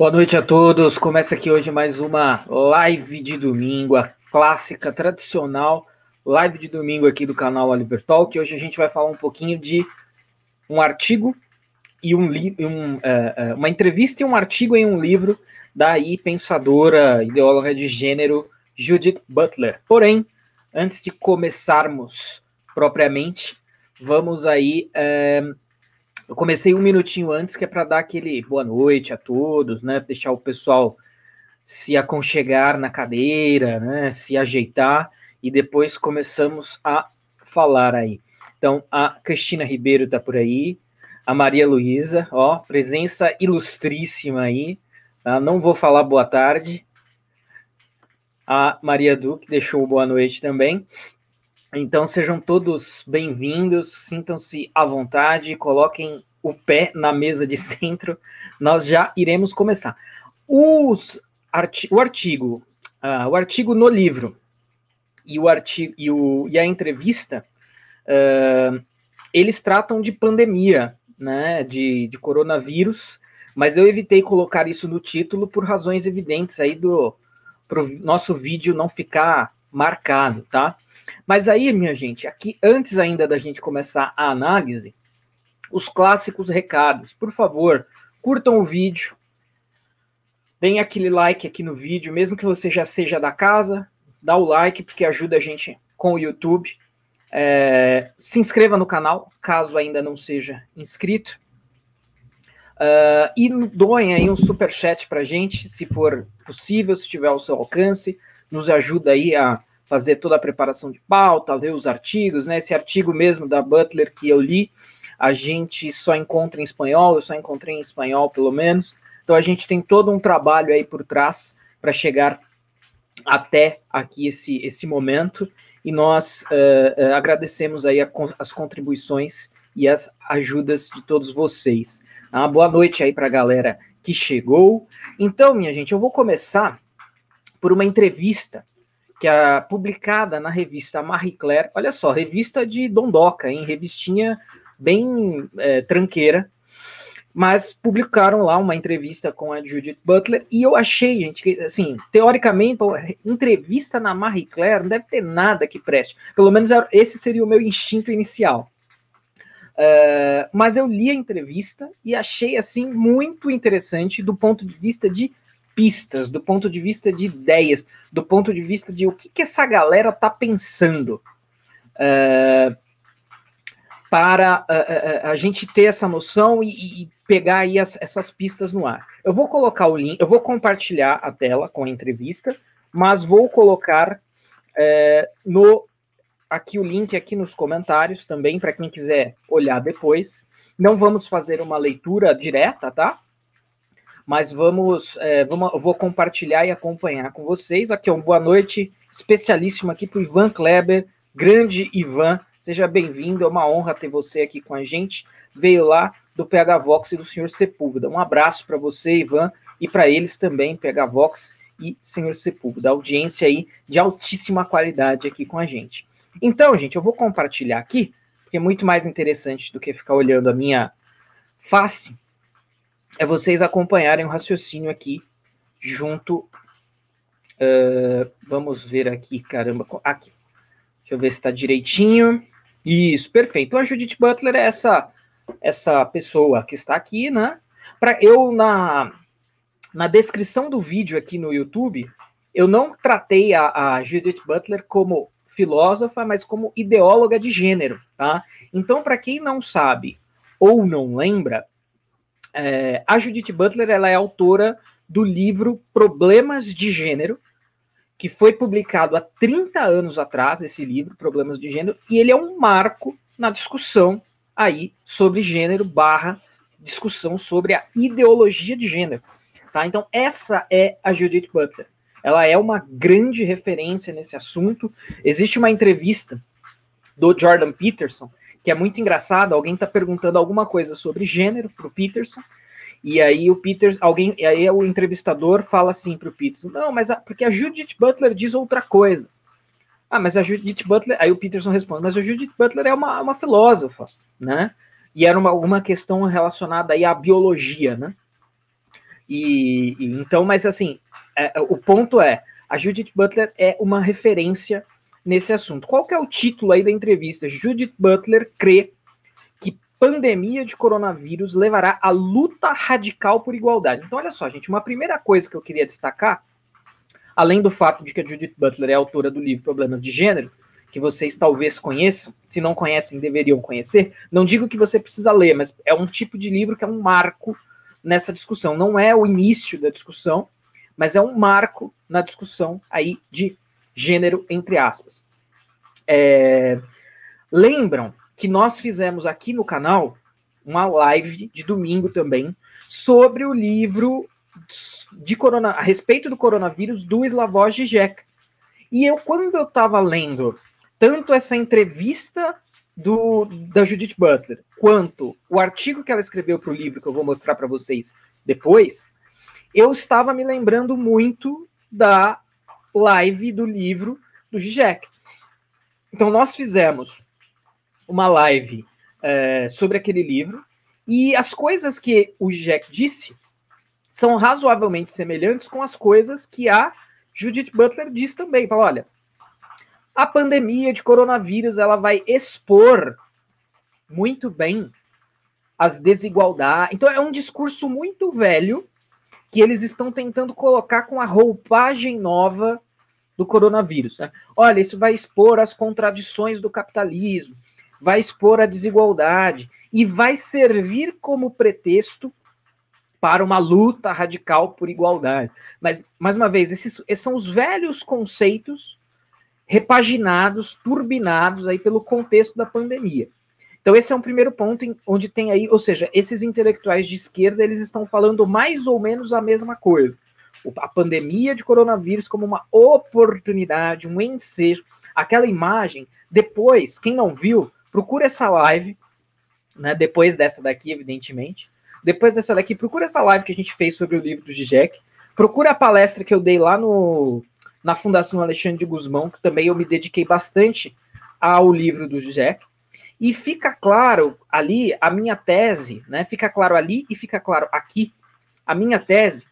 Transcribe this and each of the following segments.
Boa noite a todos. Começa aqui hoje mais uma live de domingo, a clássica, tradicional live de domingo aqui do canal Oliver Talk. Hoje a gente vai falar um pouquinho de um artigo e um, um uh, uma entrevista e um artigo em um livro da aí pensadora, ideóloga de gênero Judith Butler. Porém, antes de começarmos propriamente, vamos aí uh, eu comecei um minutinho antes, que é para dar aquele boa noite a todos, né? Deixar o pessoal se aconchegar na cadeira, né? Se ajeitar e depois começamos a falar aí. Então, a Cristina Ribeiro está por aí, a Maria Luísa, ó, presença ilustríssima aí. Tá? Não vou falar boa tarde. A Maria Duque deixou boa noite também. Então sejam todos bem-vindos, sintam-se à vontade, coloquem o pé na mesa de centro, nós já iremos começar. Os, arti o artigo, uh, o artigo no livro e, o artigo, e, o, e a entrevista, uh, eles tratam de pandemia, né, de, de coronavírus, mas eu evitei colocar isso no título por razões evidentes aí do pro nosso vídeo não ficar marcado, tá? Mas aí, minha gente, aqui antes ainda da gente começar a análise, os clássicos recados. Por favor, curtam o vídeo, deem aquele like aqui no vídeo, mesmo que você já seja da casa, dá o like, porque ajuda a gente com o YouTube. É, se inscreva no canal, caso ainda não seja inscrito. Uh, e doem aí um super chat para gente, se for possível, se tiver ao seu alcance, nos ajuda aí a fazer toda a preparação de pauta, ler os artigos, né? Esse artigo mesmo da Butler que eu li, a gente só encontra em espanhol, eu só encontrei em espanhol pelo menos. Então a gente tem todo um trabalho aí por trás para chegar até aqui esse, esse momento e nós uh, uh, agradecemos aí a, as contribuições e as ajudas de todos vocês. Uma tá? boa noite aí para a galera que chegou. Então, minha gente, eu vou começar por uma entrevista que é publicada na revista Marie Claire, olha só, revista de Dondoca, hein, revistinha bem é, tranqueira, mas publicaram lá uma entrevista com a Judith Butler, e eu achei, gente, que, assim, teoricamente, entrevista na Marie Claire não deve ter nada que preste, pelo menos esse seria o meu instinto inicial. Uh, mas eu li a entrevista e achei assim muito interessante do ponto de vista de pistas, do ponto de vista de ideias, do ponto de vista de o que, que essa galera tá pensando. Uh, para uh, uh, a gente ter essa noção e, e pegar aí as, essas pistas no ar. Eu vou colocar o link, eu vou compartilhar a tela com a entrevista, mas vou colocar no aqui o link aqui nos comentários também para quem quiser olhar depois. Não vamos fazer uma leitura direta, tá? mas vamos, é, vamos eu vou compartilhar e acompanhar com vocês. Aqui, é uma boa noite, especialíssima aqui para o Ivan Kleber, grande Ivan, seja bem-vindo, é uma honra ter você aqui com a gente. Veio lá do PH Vox e do Senhor Sepúlveda. Um abraço para você, Ivan, e para eles também, PH Vox e Senhor Sepúlveda. Audiência aí de altíssima qualidade aqui com a gente. Então, gente, eu vou compartilhar aqui, porque é muito mais interessante do que ficar olhando a minha face é vocês acompanharem o raciocínio aqui junto. Uh, vamos ver aqui, caramba, aqui. Deixa eu ver se está direitinho. Isso, perfeito. Então a Judith Butler é essa essa pessoa que está aqui, né? Para eu na na descrição do vídeo aqui no YouTube, eu não tratei a, a Judith Butler como filósofa, mas como ideóloga de gênero, tá? Então, para quem não sabe ou não lembra, é, a Judith Butler ela é autora do livro Problemas de Gênero, que foi publicado há 30 anos atrás, esse livro, Problemas de Gênero, e ele é um marco na discussão aí sobre gênero barra discussão sobre a ideologia de gênero. Tá? Então, essa é a Judith Butler. Ela é uma grande referência nesse assunto. Existe uma entrevista do Jordan Peterson que é muito engraçado. Alguém está perguntando alguma coisa sobre gênero para o Peterson. E aí o Peterson, alguém, aí o entrevistador fala assim para o Peterson, não, mas a, porque a Judith Butler diz outra coisa. Ah, mas a Judith Butler, aí o Peterson responde, mas a Judith Butler é uma, uma filósofa, né? E era uma, uma questão relacionada aí à biologia, né? E, e então, mas assim, é, o ponto é, a Judith Butler é uma referência nesse assunto. Qual que é o título aí da entrevista? Judith Butler crê que pandemia de coronavírus levará à luta radical por igualdade. Então, olha só, gente, uma primeira coisa que eu queria destacar, além do fato de que a Judith Butler é autora do livro Problemas de Gênero, que vocês talvez conheçam, se não conhecem, deveriam conhecer. Não digo que você precisa ler, mas é um tipo de livro que é um marco nessa discussão. Não é o início da discussão, mas é um marco na discussão aí de gênero entre aspas. É, lembram que nós fizemos aqui no canal uma live de domingo também sobre o livro de corona, a respeito do coronavírus do Slavoj Žižek. E eu, quando eu estava lendo tanto essa entrevista do, da Judith Butler, quanto o artigo que ela escreveu para o livro, que eu vou mostrar para vocês depois, eu estava me lembrando muito da live do livro do Zizek. Então, nós fizemos uma live é, sobre aquele livro, e as coisas que o Zizek disse são razoavelmente semelhantes com as coisas que a Judith Butler diz também. Fala, olha, a pandemia de coronavírus ela vai expor muito bem as desigualdades. Então é um discurso muito velho que eles estão tentando colocar com a roupagem nova do coronavírus. Né? Olha, isso vai expor as contradições do capitalismo, vai expor a desigualdade e vai servir como pretexto para uma luta radical por igualdade. Mas, mais uma vez, esses, esses são os velhos conceitos repaginados, turbinados aí pelo contexto da pandemia. Então esse é um primeiro ponto em, onde tem aí, ou seja, esses intelectuais de esquerda, eles estão falando mais ou menos a mesma coisa. A pandemia de coronavírus como uma oportunidade, um ensejo, aquela imagem. Depois, quem não viu, procura essa live, né, depois dessa daqui, evidentemente. Depois dessa daqui, procura essa live que a gente fez sobre o livro do Zizek. Procura a palestra que eu dei lá no, na Fundação Alexandre de Guzmão, que também eu me dediquei bastante ao livro do Zizek. E fica claro ali a minha tese, né? Fica claro ali e fica claro aqui a minha tese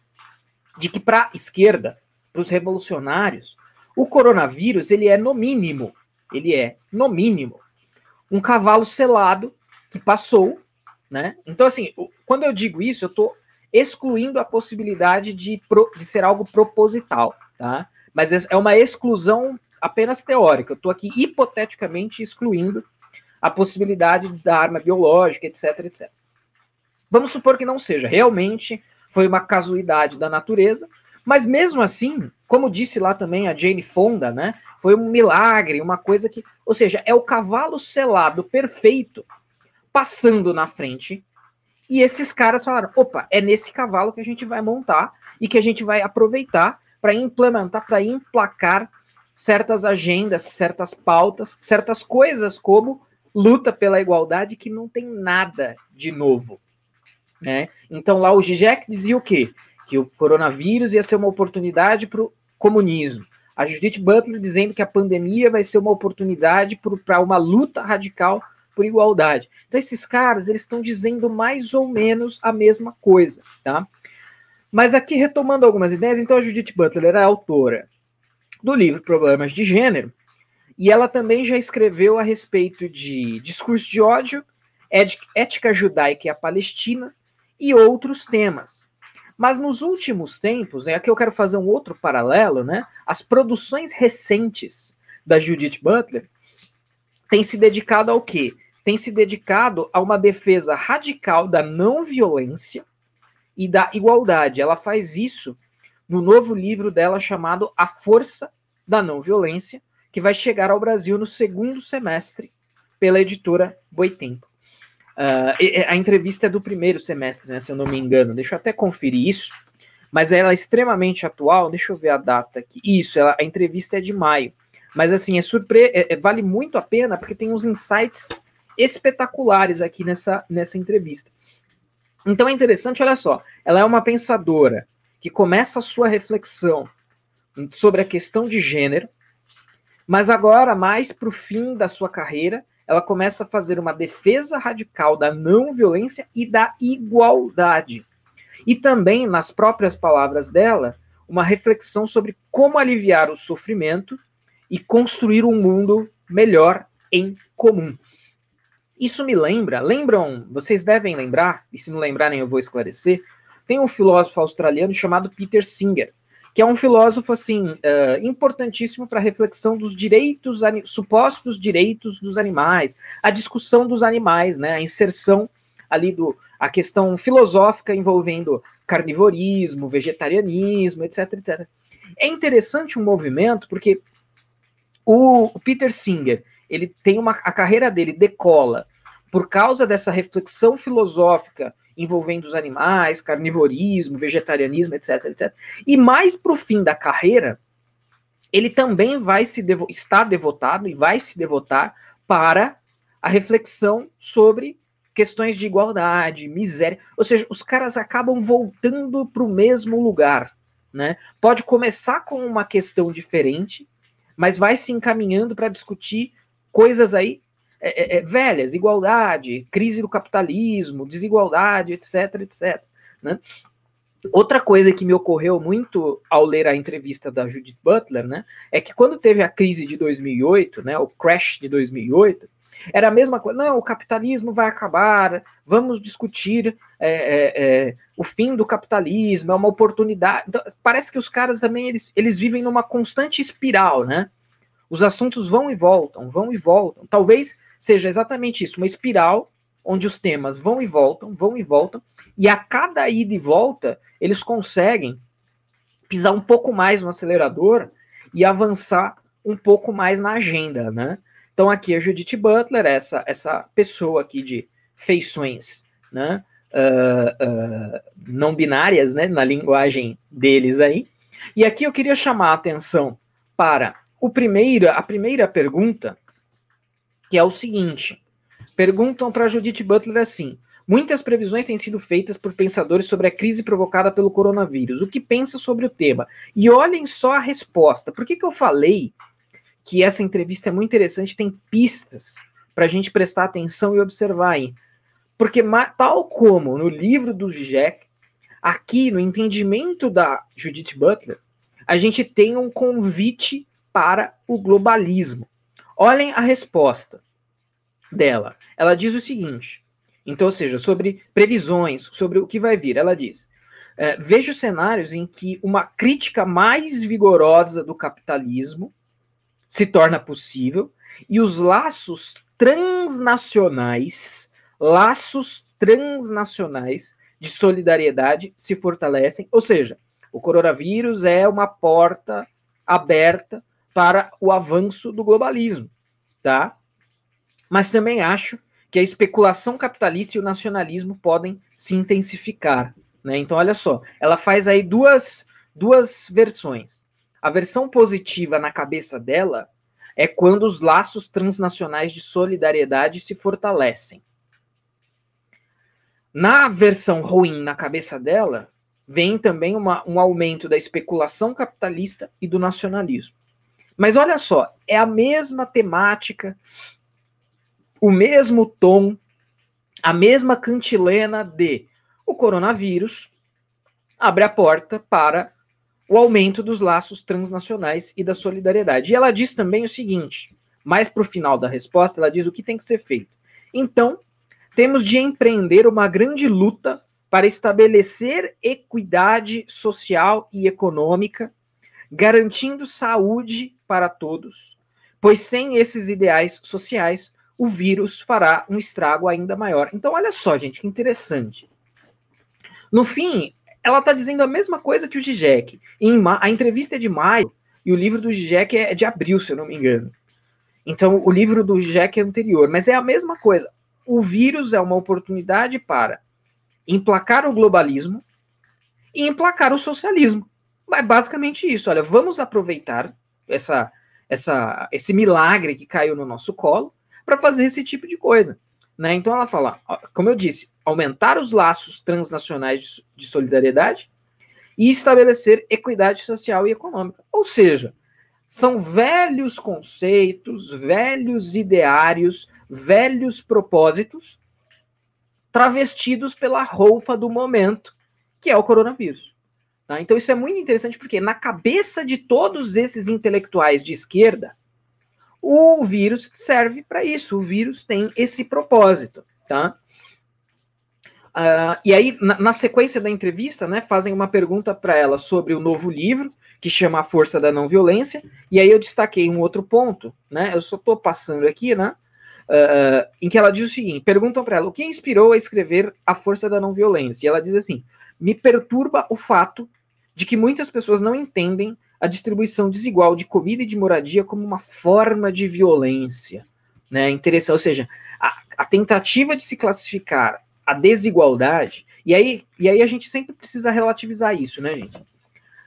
de que para a esquerda, para os revolucionários, o coronavírus ele é no mínimo, ele é no mínimo um cavalo selado que passou, né? Então assim, quando eu digo isso, eu estou excluindo a possibilidade de, pro, de ser algo proposital, tá? Mas é, é uma exclusão apenas teórica. Eu estou aqui hipoteticamente excluindo a possibilidade da arma biológica, etc, etc. Vamos supor que não seja. Realmente foi uma casualidade da natureza, mas mesmo assim, como disse lá também a Jane Fonda, né? Foi um milagre, uma coisa que, ou seja, é o cavalo selado perfeito passando na frente. E esses caras falaram: "Opa, é nesse cavalo que a gente vai montar e que a gente vai aproveitar para implementar, para emplacar certas agendas, certas pautas, certas coisas como luta pela igualdade que não tem nada de novo. Né? Então lá o Zizek dizia o quê? Que o coronavírus ia ser uma oportunidade para o comunismo. A Judith Butler dizendo que a pandemia vai ser uma oportunidade para uma luta radical por igualdade. Então esses caras eles estão dizendo mais ou menos a mesma coisa, tá? Mas aqui retomando algumas ideias, então a Judith Butler era autora do livro Problemas de Gênero, e ela também já escreveu a respeito de discurso de ódio, ética judaica e a Palestina e outros temas. Mas nos últimos tempos, é aqui eu quero fazer um outro paralelo, né? As produções recentes da Judith Butler têm se dedicado ao quê? Tem se dedicado a uma defesa radical da não violência e da igualdade. Ela faz isso no novo livro dela chamado A Força da Não Violência, que vai chegar ao Brasil no segundo semestre pela editora Boitempo. Uh, a entrevista é do primeiro semestre, né, se eu não me engano. Deixa eu até conferir isso. Mas ela é extremamente atual. Deixa eu ver a data aqui. Isso, ela, a entrevista é de maio. Mas assim, é surpre é, é, vale muito a pena porque tem uns insights espetaculares aqui nessa, nessa entrevista. Então é interessante, olha só. Ela é uma pensadora que começa a sua reflexão sobre a questão de gênero mas agora, mais para o fim da sua carreira, ela começa a fazer uma defesa radical da não violência e da igualdade. E também, nas próprias palavras dela, uma reflexão sobre como aliviar o sofrimento e construir um mundo melhor em comum. Isso me lembra, lembram, vocês devem lembrar, e se não lembrarem eu vou esclarecer, tem um filósofo australiano chamado Peter Singer, que é um filósofo assim uh, importantíssimo para a reflexão dos direitos supostos direitos dos animais, a discussão dos animais, né, a inserção ali do a questão filosófica envolvendo carnivorismo, vegetarianismo, etc, etc. É interessante um movimento porque o, o Peter Singer ele tem uma a carreira dele decola por causa dessa reflexão filosófica envolvendo os animais, carnivorismo, vegetarianismo, etc, etc. E mais para o fim da carreira, ele também vai se devo está devotado e vai se devotar para a reflexão sobre questões de igualdade, miséria, ou seja, os caras acabam voltando para o mesmo lugar, né? Pode começar com uma questão diferente, mas vai se encaminhando para discutir coisas aí é, é, é, velhas, igualdade, crise do capitalismo, desigualdade, etc, etc. Né? Outra coisa que me ocorreu muito ao ler a entrevista da Judith Butler, né, é que quando teve a crise de 2008, né, o crash de 2008, era a mesma coisa. Não, o capitalismo vai acabar, vamos discutir é, é, é, o fim do capitalismo, é uma oportunidade. Então, parece que os caras também eles, eles vivem numa constante espiral, né? Os assuntos vão e voltam, vão e voltam. Talvez seja exatamente isso, uma espiral onde os temas vão e voltam, vão e voltam, e a cada ida e volta eles conseguem pisar um pouco mais no acelerador e avançar um pouco mais na agenda, né? Então aqui a é Judith Butler, essa essa pessoa aqui de feições, né? Uh, uh, não binárias, né? Na linguagem deles aí. E aqui eu queria chamar a atenção para o primeiro, a primeira pergunta que é o seguinte: perguntam para Judith Butler assim. Muitas previsões têm sido feitas por pensadores sobre a crise provocada pelo coronavírus. O que pensa sobre o tema? E olhem só a resposta. Por que, que eu falei que essa entrevista é muito interessante? Tem pistas para a gente prestar atenção e observar aí. Porque, tal como no livro do Jack, aqui no entendimento da Judith Butler, a gente tem um convite para o globalismo. Olhem a resposta dela. Ela diz o seguinte: então, ou seja, sobre previsões, sobre o que vai vir. Ela diz: é, vejo cenários em que uma crítica mais vigorosa do capitalismo se torna possível e os laços transnacionais, laços transnacionais de solidariedade se fortalecem. Ou seja, o coronavírus é uma porta aberta para o avanço do globalismo, tá? Mas também acho que a especulação capitalista e o nacionalismo podem se intensificar, né? Então olha só, ela faz aí duas duas versões. A versão positiva na cabeça dela é quando os laços transnacionais de solidariedade se fortalecem. Na versão ruim na cabeça dela, vem também uma, um aumento da especulação capitalista e do nacionalismo. Mas olha só, é a mesma temática, o mesmo tom, a mesma cantilena de o coronavírus abre a porta para o aumento dos laços transnacionais e da solidariedade. E ela diz também o seguinte, mais para o final da resposta, ela diz o que tem que ser feito. Então, temos de empreender uma grande luta para estabelecer equidade social e econômica, garantindo saúde para todos, pois sem esses ideais sociais, o vírus fará um estrago ainda maior. Então, olha só, gente, que interessante. No fim, ela está dizendo a mesma coisa que o Zizek. a entrevista é de maio e o livro do Zizek é de abril, se eu não me engano. Então, o livro do Zizek é anterior, mas é a mesma coisa. O vírus é uma oportunidade para emplacar o globalismo e emplacar o socialismo. É basicamente isso. Olha, vamos aproveitar essa, essa, esse milagre que caiu no nosso colo para fazer esse tipo de coisa. Né? Então ela fala, como eu disse, aumentar os laços transnacionais de, de solidariedade e estabelecer equidade social e econômica. Ou seja, são velhos conceitos, velhos ideários, velhos propósitos travestidos pela roupa do momento, que é o coronavírus. Tá? Então isso é muito interessante porque na cabeça de todos esses intelectuais de esquerda, o vírus serve para isso. O vírus tem esse propósito, tá? Uh, e aí, na, na, sequência da entrevista, né, fazem uma pergunta para ela sobre o novo livro, que chama A Força da Não Violência, e aí eu destaquei um outro ponto, né, eu só estou passando aqui, né, uh, em que ela diz o seguinte, perguntam para ela, o que inspirou a escrever A Força da Não Violência? E ela diz assim, me perturba o fato de que muitas pessoas não entendem a distribuição desigual de comida e de moradia como uma forma de violência. Né? Interessante, ou seja, a, a tentativa de se classificar a desigualdade, e aí, e aí a gente sempre precisa relativizar isso, né, gente?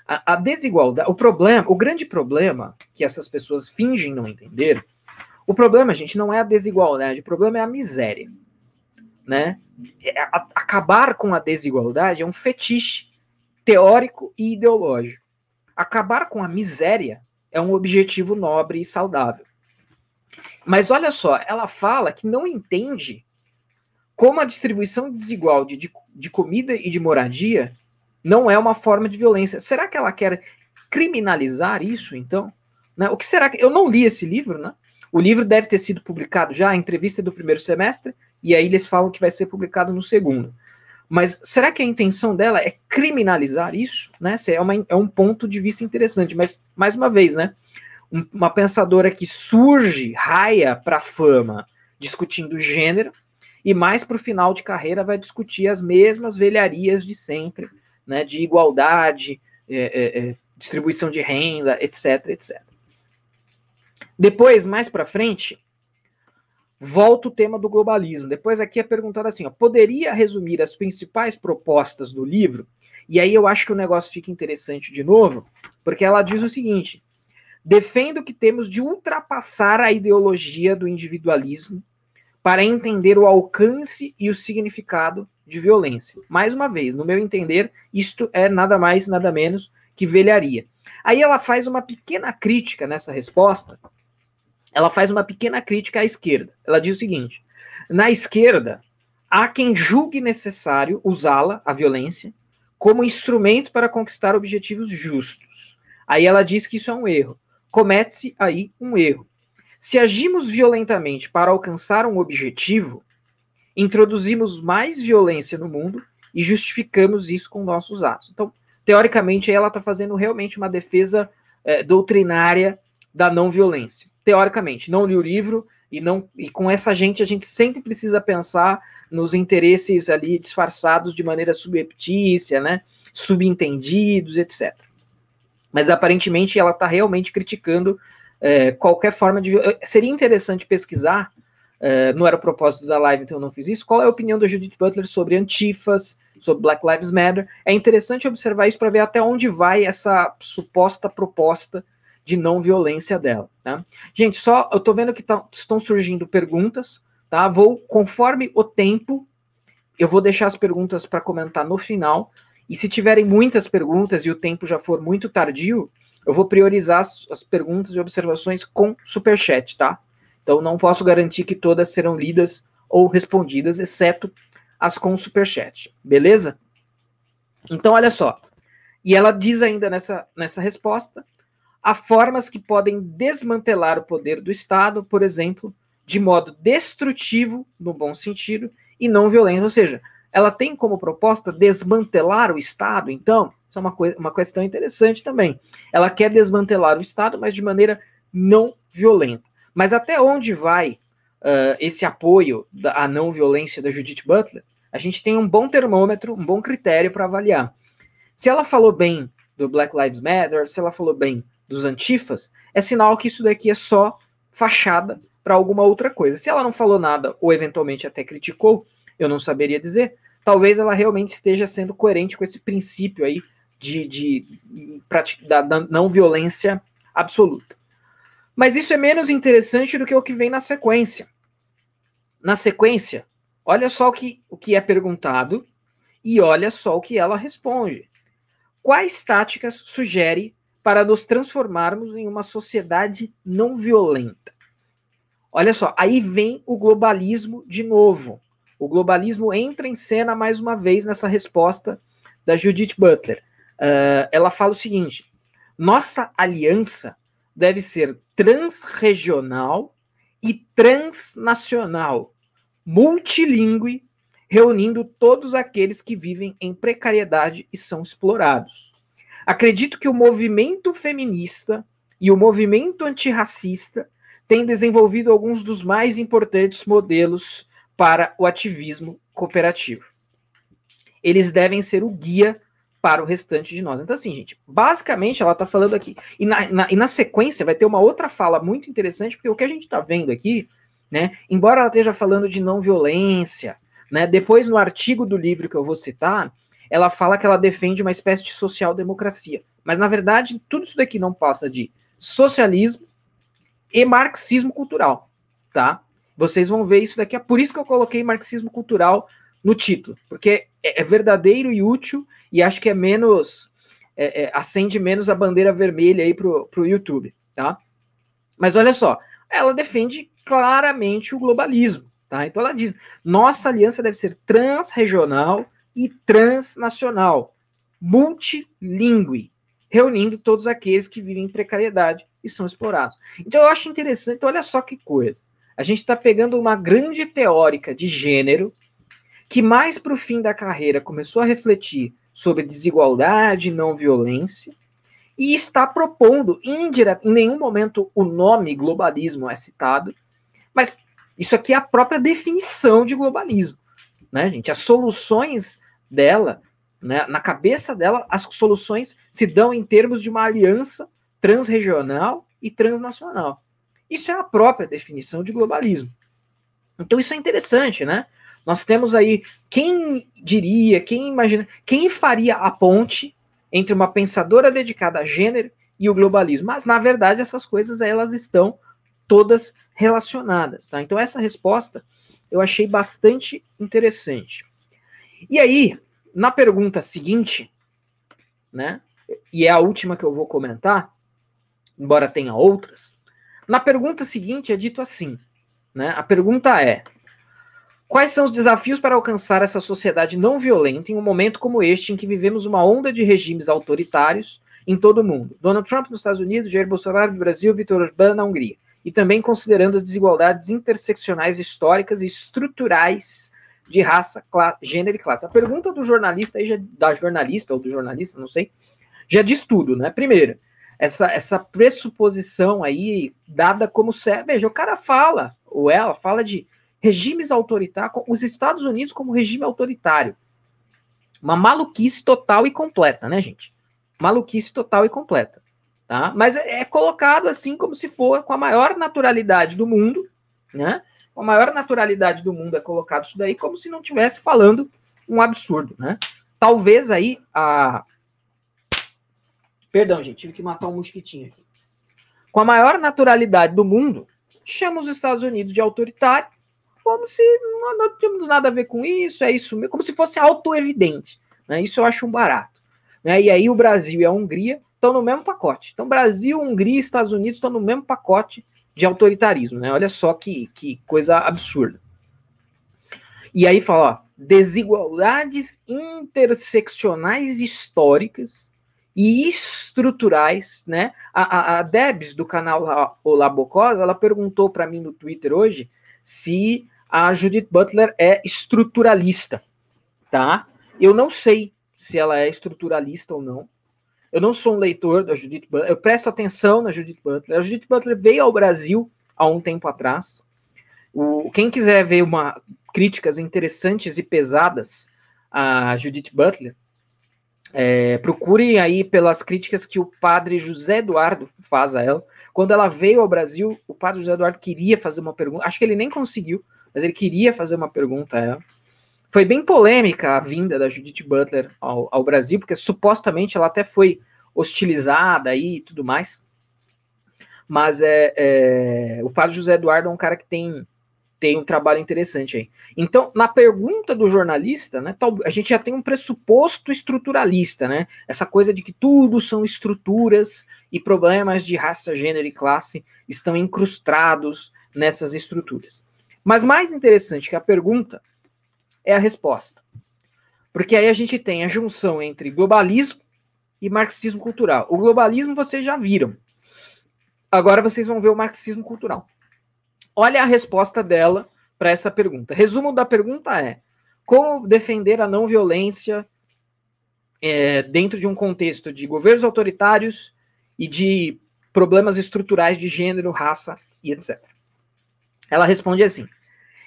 A, a desigualdade, o problema, o grande problema que essas pessoas fingem não entender, o problema, gente, não é a desigualdade, o problema é a miséria, né? É, a, acabar com a desigualdade é um fetiche teórico e ideológico. Acabar com a miséria é um objetivo nobre e saudável. Mas olha só, ela fala que não entende como a distribuição desigual de, de, de, comida e de moradia não é uma forma de violência. Será que ela quer criminalizar isso, então? Né? O que será que. Eu não li esse livro, né? O livro deve ter sido publicado já, a entrevista é do primeiro semestre, e aí eles falam que vai ser publicado no segundo. Mas será que a intenção dela é criminalizar isso? Né? É, uma, é um ponto de vista interessante, mas mais uma vez, né? uma pensadora que surge, raia para fama, discutindo gênero, e mais para o final de carreira vai discutir as mesmas velharias de sempre, né? De igualdade, é, é, é distribuição de renda, etc, etc. Depois, mais para frente, volta o tema do globalismo. Depois aqui é perguntado assim, ó, poderia resumir as principais propostas do livro? E aí eu acho que o negócio fica interessante de novo, porque ela diz o seguinte: defendo que temos de ultrapassar a ideologia do individualismo para entender o alcance e o significado de violência. Mais uma vez, no meu entender, isto é nada mais, nada menos que velharia. Aí ela faz uma pequena crítica nessa resposta, ela faz uma pequena crítica à esquerda. Ela diz o seguinte: na esquerda, há quem julgue necessário usá-la, a violência, como instrumento para conquistar objetivos justos. Aí ela diz que isso é um erro. Comete-se aí um erro. Se agimos violentamente para alcançar um objetivo, introduzimos mais violência no mundo e justificamos isso com nossos atos. Então, teoricamente, ela está fazendo realmente uma defesa é, doutrinária da não violência teoricamente, não li o livro e não e com essa gente a gente sempre precisa pensar nos interesses ali disfarçados de maneira subjetícia né? Subentendidos, etc. Mas aparentemente ela está realmente criticando é, qualquer forma de. Eh, seria interessante pesquisar, é, não era o propósito da live, então eu não fiz isso. Qual é a opinião da Judith Butler sobre antifas, sobre Black Lives Matter? É interessante observar isso para ver até onde vai essa suposta proposta de não violência dela. Tá? Gente, só eu estou vendo que tá, estão surgindo perguntas, tá? Vou, conforme o tempo, eu vou deixar as perguntas para comentar no final. E se tiverem muitas perguntas e o tempo já for muito tardio, eu vou priorizar as, as perguntas e observações com superchat, tá? Então não posso garantir que todas serão lidas ou respondidas, exceto as com superchat, beleza? Então olha só. E ela diz ainda nessa, nessa resposta Há formas que podem desmantelar o poder do Estado, por exemplo, de modo destrutivo, no bom sentido, e não violento. Ou seja, ela tem como proposta desmantelar o Estado, então, isso é uma, uma questão interessante também. Ela quer desmantelar o Estado, mas de maneira não violenta. Mas até onde vai uh, esse apoio da, à não violência da Judith Butler? A gente tem um bom termômetro, um bom critério para avaliar. Se ela falou bem do Black Lives Matter, se ela falou bem dos antifas, é sinal que isso daqui é só fachada para alguma outra coisa. Se ela não falou nada ou eventualmente até criticou, eu não saberia dizer. Talvez ela realmente esteja sendo coerente com esse princípio aí de, de, de da, da não violência absoluta. Mas isso é menos interessante do que o que vem na sequência. Na sequência, olha só o que, o que é perguntado e olha só o que ela responde. Quais táticas sugere para nos transformarmos em uma sociedade não violenta. Olha só, aí vem o globalismo de novo. O globalismo entra em cena mais uma vez nessa resposta da Judith Butler. Uh, ela fala o seguinte: nossa aliança deve ser transregional e transnacional, multilingüe, reunindo todos aqueles que vivem em precariedade e são explorados. Acredito que o movimento feminista e o movimento antirracista têm desenvolvido alguns dos mais importantes modelos para o ativismo cooperativo. Eles devem ser o guia para o restante de nós. Então, assim, gente, basicamente ela está falando aqui. E na, na, e na sequência vai ter uma outra fala muito interessante, porque o que a gente está vendo aqui, né, embora ela esteja falando de não violência, né, depois no artigo do livro que eu vou citar, ela fala que ela defende uma espécie de social-democracia. Mas, na verdade, tudo isso daqui não passa de socialismo e marxismo cultural, tá? Vocês vão ver isso daqui. É Por isso que eu coloquei marxismo cultural no título, porque é, é verdadeiro e útil e acho que é menos. É, é, acende menos a bandeira vermelha aí pro, pro YouTube, tá? Mas olha só, ela defende claramente o globalismo, tá? Então ela diz: nossa aliança deve ser transregional e transnacional, multilingue, reunindo todos aqueles que vivem em precariedade e são explorados. Então eu acho interessante, então, olha só que coisa. A gente está pegando uma grande teórica de gênero que mais para o fim da carreira começou a refletir sobre desigualdade e não violência e está propondo indiretamente. em nenhum momento o nome globalismo é citado, mas isso aqui é a própria definição de globalismo, né, gente? As soluções dela, né, na cabeça dela, as soluções se dão em termos de uma aliança transregional e transnacional. Isso é a própria definição de globalismo. Então isso é interessante, né? Nós temos aí quem diria, quem imagina, quem faria a ponte entre uma pensadora dedicada a gênero e o globalismo. Mas na verdade essas coisas elas estão todas relacionadas, tá? Então essa resposta eu achei bastante interessante. E aí, na pergunta seguinte, né? E é a última que eu vou comentar, embora tenha outras. Na pergunta seguinte é dito assim, né? A pergunta é: Quais são os desafios para alcançar essa sociedade não violenta em um momento como este, em que vivemos uma onda de regimes autoritários em todo o mundo? Donald Trump nos Estados Unidos, Jair Bolsonaro no Brasil, Vitor Orbán na Hungria. E também considerando as desigualdades interseccionais históricas e estruturais de raça, gênero e classe. A pergunta do jornalista aí já, da jornalista ou do jornalista, não sei, já diz tudo, né? Primeiro, essa, essa pressuposição aí dada como certo. Veja, o cara fala, ou ela fala de regimes autoritários, os Estados Unidos como regime autoritário. Uma maluquice total e completa, né, gente? Maluquice total e completa. Tá? Mas é, é colocado assim como se for com a maior naturalidade do mundo, né? com a maior naturalidade do mundo é colocado isso daí como se não estivesse falando um absurdo, né? Talvez aí a Perdão, gente, tive que matar um mosquitinho aqui. Com a maior naturalidade do mundo, chama os Estados Unidos de autoritário, como se não, não nada a ver com isso, é isso mesmo, como se fosse auto-evidente. Né? Isso eu acho um barato. Né? E aí o Brasil e a Hungria estão no mesmo pacote. Então, Brasil, Hungria e Estados Unidos estão no mesmo pacote de autoritarismo, né? Olha só que, que coisa absurda. E aí fala, ó, desigualdades interseccionais históricas e estruturais, né? A, a, a Debs, do canal Olabocosa, ela perguntou para mim no Twitter hoje se a Judith Butler é estruturalista, tá? Eu não sei se ela é estruturalista ou não, eu não sou um leitor da Judith Butler, eu presto atenção na Judith Butler. A Judith Butler veio ao Brasil há um tempo atrás. O, quem quiser ver uma, críticas interessantes e pesadas a Judith Butler, é, procure aí pelas críticas que o padre José Eduardo faz a ela. Quando ela veio ao Brasil, o padre José Eduardo queria fazer uma pergunta, acho que ele nem conseguiu, mas ele queria fazer uma pergunta a ela. Foi bem polêmica a vinda da Judith Butler ao, ao Brasil, porque supostamente ela até foi hostilizada aí e tudo mais. Mas é, é, o padre José Eduardo é um cara que tem, tem um trabalho interessante aí. Então, na pergunta do jornalista, né, tal, a gente já tem um pressuposto estruturalista, né? Essa coisa de que tudo são estruturas e problemas de raça, gênero e classe estão incrustados nessas estruturas. Mas mais interessante que a pergunta é a resposta. Porque aí a gente tem a junção entre globalismo e marxismo cultural. O globalismo vocês já viram. Agora vocês vão ver o marxismo cultural. Olha a resposta dela para essa pergunta. Resumo da pergunta é: como defender a não violência é, dentro de um contexto de governos autoritários e de problemas estruturais de gênero, raça e etc. Ela responde assim: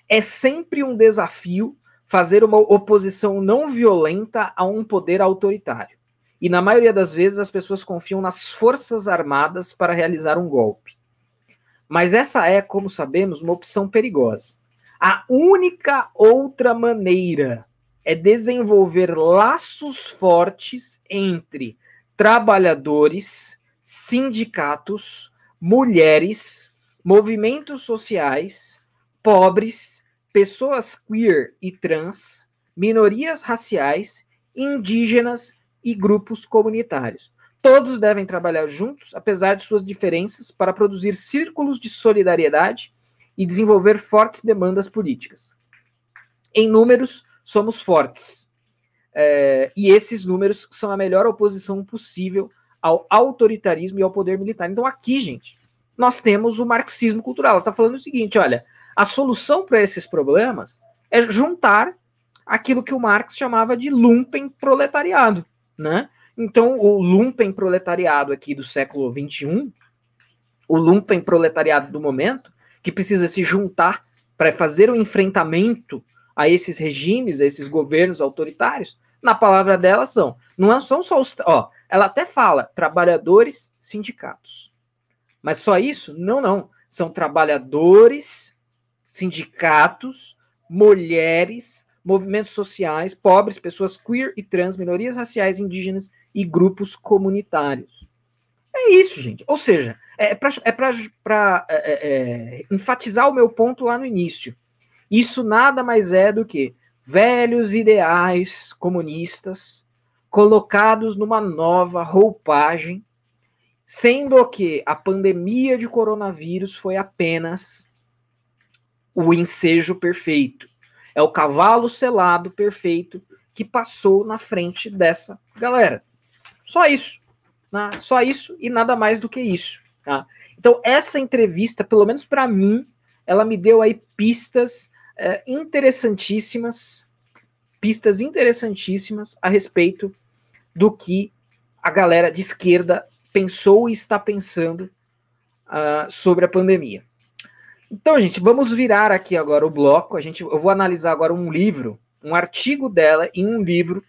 é sempre um desafio fazer uma oposição não violenta a um poder autoritário. E na maioria das vezes as pessoas confiam nas forças armadas para realizar um golpe. Mas essa é, como sabemos, uma opção perigosa. A única outra maneira é desenvolver laços fortes entre trabalhadores, sindicatos, mulheres, movimentos sociais, pobres pessoas queer e trans, minorias raciais, indígenas e grupos comunitários. Todos devem trabalhar juntos, apesar de suas diferenças, para produzir círculos de solidariedade e desenvolver fortes demandas políticas. Em números, somos fortes. É, e esses números são a melhor oposição possível ao autoritarismo e ao poder militar. Então, aqui, gente, nós temos o marxismo cultural. Ela Está falando o seguinte: olha, a solução para esses problemas é juntar aquilo que o Marx chamava de lumpen proletariado, né? Então, o lumpen proletariado aqui do século XXI, o lumpen proletariado do momento, que precisa se juntar para fazer o um enfrentamento a esses regimes, a esses governos autoritários, na palavra dela são. Não é são só os. Ó, ela até fala trabalhadores sindicatos. Mas só isso? Não, não. São trabalhadores sindicatos, mulheres, movimentos sociais, pobres, pessoas queer e trans, minorias raciais, indígenas e grupos comunitários. É isso, gente. Ou seja, é para é, é é, é, enfatizar o meu ponto lá no início. Isso nada mais é do que velhos ideais comunistas colocados numa nova roupagem, sendo que a pandemia de coronavírus foi apenas o ensejo perfeito. É o cavalo selado perfeito que passou na frente dessa galera. Só isso. Né? Só isso e nada mais do que isso. Tá? Então, essa entrevista, pelo menos para mim, ela me deu aí pistas é, interessantíssimas, pistas interessantíssimas a respeito do que a galera de esquerda pensou e está pensando uh, sobre a pandemia. Então, gente, vamos virar aqui agora o bloco. A gente, eu vou analisar agora um livro, um artigo dela em um livro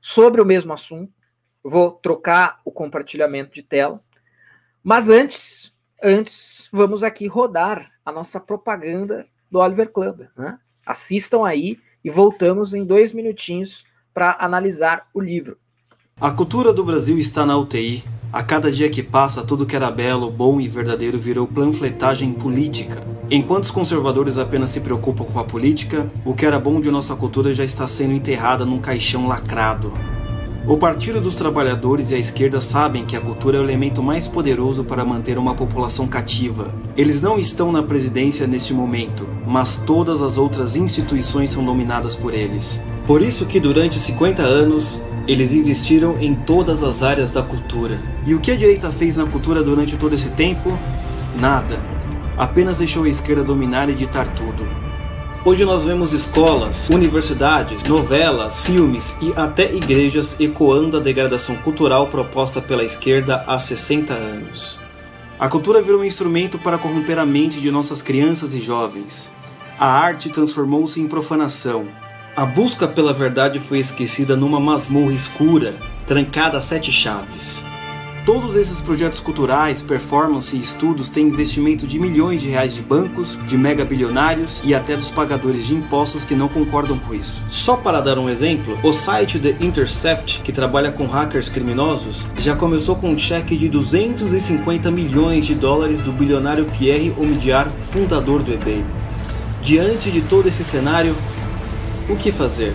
sobre o mesmo assunto. Eu vou trocar o compartilhamento de tela. Mas antes, antes vamos aqui rodar a nossa propaganda do Oliver Club. Né? Assistam aí e voltamos em dois minutinhos para analisar o livro. A cultura do Brasil está na UTI. A cada dia que passa, tudo que era belo, bom e verdadeiro virou planfletagem política. Enquanto os conservadores apenas se preocupam com a política, o que era bom de nossa cultura já está sendo enterrada num caixão lacrado. O Partido dos Trabalhadores e a esquerda sabem que a cultura é o elemento mais poderoso para manter uma população cativa. Eles não estão na presidência neste momento, mas todas as outras instituições são dominadas por eles. Por isso que durante 50 anos, eles investiram em todas as áreas da cultura. E o que a direita fez na cultura durante todo esse tempo? Nada. Apenas deixou a esquerda dominar e ditar tudo. Hoje nós vemos escolas, universidades, novelas, filmes e até igrejas ecoando a degradação cultural proposta pela esquerda há 60 anos. A cultura virou um instrumento para corromper a mente de nossas crianças e jovens. A arte transformou-se em profanação, a busca pela verdade foi esquecida numa masmorra escura, trancada a sete chaves. Todos esses projetos culturais, performance e estudos têm investimento de milhões de reais de bancos, de mega bilionários e até dos pagadores de impostos que não concordam com isso. Só para dar um exemplo, o site The Intercept, que trabalha com hackers criminosos, já começou com um cheque de 250 milhões de dólares do bilionário Pierre Omidyar, fundador do eBay. Diante de todo esse cenário, o que fazer?